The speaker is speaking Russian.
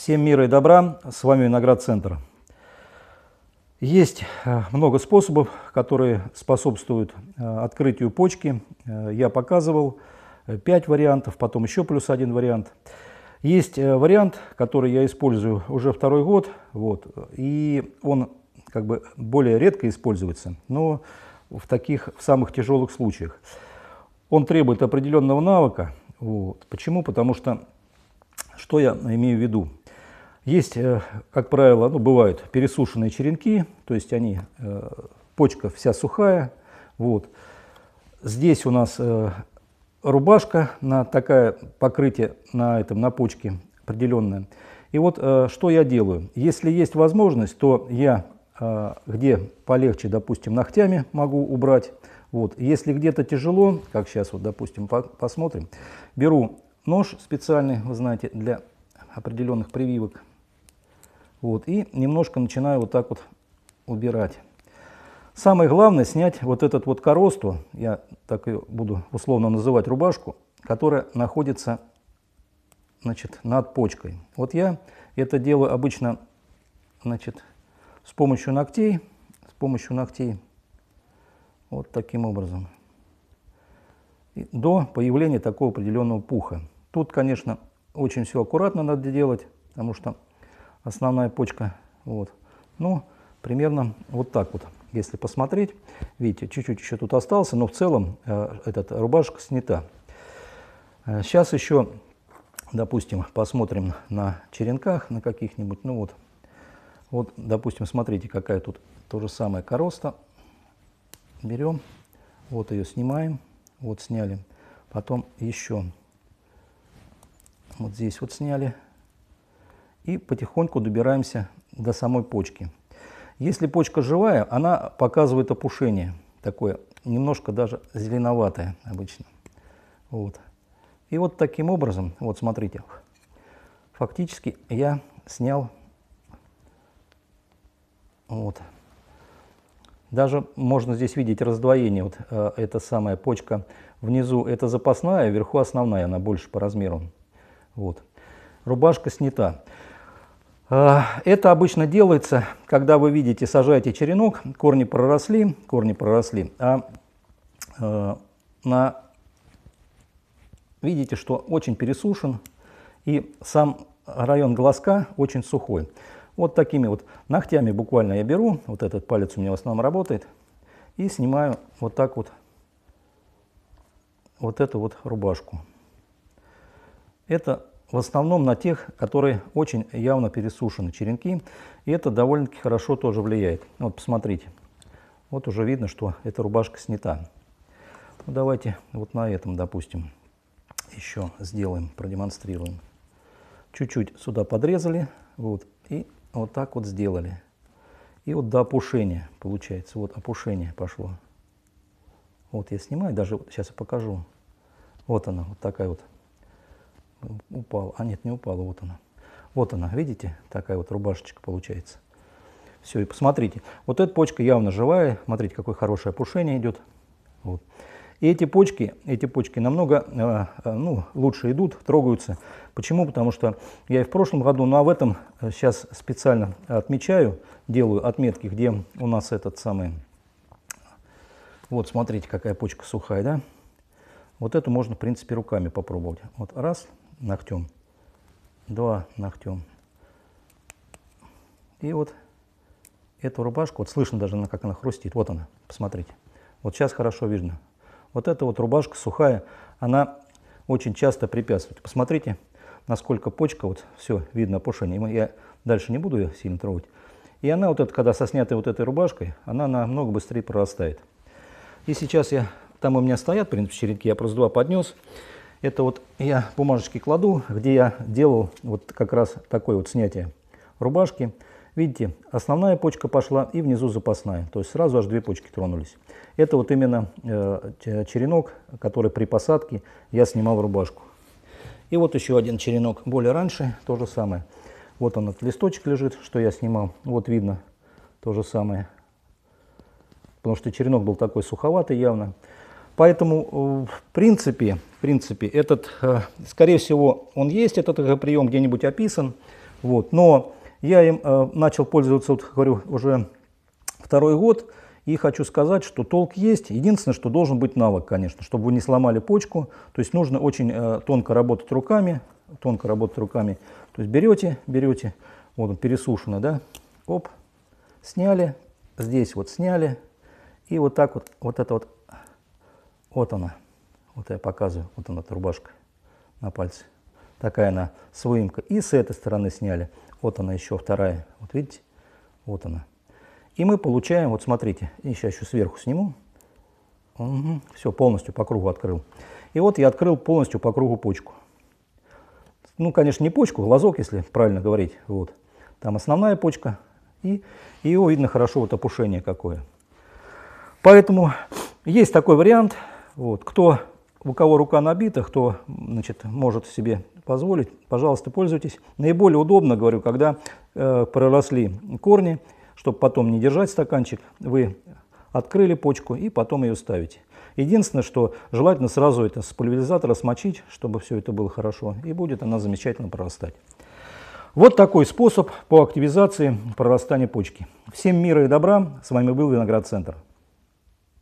Всем мира и добра, с вами Виноград Центр. Есть э, много способов, которые способствуют э, открытию почки. Э, я показывал 5 вариантов, потом еще плюс один вариант. Есть вариант, который я использую уже второй год, вот, и он как бы более редко используется, но в таких, в самых тяжелых случаях. Он требует определенного навыка. Вот. Почему? Потому что, что я имею в виду? Есть, э, как правило, ну, бывают пересушенные черенки, то есть они, э, почка вся сухая. Вот. Здесь у нас э, рубашка на такое покрытие на, этом, на почке определенное. И вот что я делаю? Если есть возможность, то я где полегче, допустим, ногтями могу убрать. Вот. Если где-то тяжело, как сейчас, вот, допустим, посмотрим, беру нож специальный, вы знаете, для определенных прививок, вот, и немножко начинаю вот так вот убирать. Самое главное снять вот этот вот коросту, я так и буду условно называть рубашку, которая находится значит, над почкой. Вот я это делаю обычно значит, с помощью ногтей, с помощью ногтей вот таким образом. И до появления такого определенного пуха. Тут, конечно, очень все аккуратно надо делать, потому что основная почка. Вот. Ну, примерно вот так вот. Если посмотреть, видите, чуть-чуть еще тут остался, но в целом э, этот, рубашка снята. Э, сейчас еще, допустим, посмотрим на черенках, на каких-нибудь. Ну вот, вот, допустим, смотрите, какая тут то же самое короста. Берем, вот ее снимаем, вот сняли. Потом еще вот здесь вот сняли и потихоньку добираемся до самой почки. Если почка живая, она показывает опушение, такое немножко даже зеленоватое обычно. Вот. И вот таким образом, вот смотрите, фактически я снял вот. Даже можно здесь видеть раздвоение. Вот э, эта самая почка внизу это запасная, а вверху основная, она больше по размеру. Вот. Рубашка снята. А, это обычно делается, когда вы видите, сажаете черенок, корни проросли, корни проросли, а, а на, видите, что очень пересушен и сам район глазка очень сухой. Вот такими вот ногтями буквально я беру, вот этот палец у меня в основном работает, и снимаю вот так вот вот эту вот рубашку. Это в основном на тех, которые очень явно пересушены черенки. И это довольно-таки хорошо тоже влияет. Ну, вот посмотрите. Вот уже видно, что эта рубашка снята. Ну, давайте вот на этом, допустим, еще сделаем, продемонстрируем. Чуть-чуть сюда подрезали, вот, и вот так вот сделали. И вот до опушения получается, вот опушение пошло. Вот я снимаю, даже сейчас покажу. Вот она, вот такая вот упала. А нет, не упала, вот она. Вот она, видите, такая вот рубашечка получается. Все, и посмотрите, вот эта почка явно живая, смотрите, какое хорошее опушение идет. Вот. И эти почки, эти почки намного э, э, ну, лучше идут, трогаются. Почему? Потому что я и в прошлом году, ну а в этом сейчас э, специально отмечаю, делаю отметки, где у нас этот самый... Вот, смотрите, какая почка сухая, да? Вот эту можно, в принципе, руками попробовать. Вот раз, ногтем. Два ногтем. И вот эту рубашку, вот слышно даже, как она хрустит. Вот она, посмотрите. Вот сейчас хорошо видно. Вот эта вот рубашка сухая, она очень часто препятствует. Посмотрите, насколько почка, вот все, видно опушение. Я дальше не буду ее сильно трогать. И она вот эта, когда со снятой вот этой рубашкой, она намного быстрее прорастает. И сейчас я, там у меня стоят, в принципе, черенки, я просто два поднес. Это вот я бумажечки кладу, где я делал вот как раз такое вот снятие рубашки. Видите, основная почка пошла и внизу запасная. То есть сразу аж две почки тронулись. Это вот именно э, черенок, который при посадке я снимал рубашку. И вот еще один черенок более раньше, то же самое. Вот он, этот листочек лежит, что я снимал. Вот видно то же самое. Потому что черенок был такой суховатый явно. Поэтому, э, в принципе, в принципе, этот, э, скорее всего, он есть, этот прием где-нибудь описан. Вот. Но я им э, начал пользоваться, вот, говорю, уже второй год. И хочу сказать, что толк есть. Единственное, что должен быть навык, конечно, чтобы вы не сломали почку. То есть нужно очень тонко работать руками. Тонко работать руками. То есть берете, берете, вот он пересушено, да, оп, сняли, здесь вот сняли. И вот так вот, вот это вот вот она. Вот я показываю. Вот она, эта рубашка на пальце. Такая она с выемкой. И с этой стороны сняли. Вот она еще вторая. Вот видите? Вот она. И мы получаем, вот смотрите, и сейчас еще сверху сниму. Угу. Все, полностью по кругу открыл. И вот я открыл полностью по кругу почку. Ну, конечно, не почку, глазок, если правильно говорить. Вот. Там основная почка. И, и его видно хорошо, вот опушение какое. Поэтому есть такой вариант – вот. Кто, у кого рука набита, кто значит, может себе позволить, пожалуйста, пользуйтесь. Наиболее удобно, говорю, когда э, проросли корни, чтобы потом не держать стаканчик, вы открыли почку и потом ее ставите. Единственное, что желательно сразу это с пульверизатора смочить, чтобы все это было хорошо, и будет она замечательно прорастать. Вот такой способ по активизации прорастания почки. Всем мира и добра, с вами был Виноград Центр.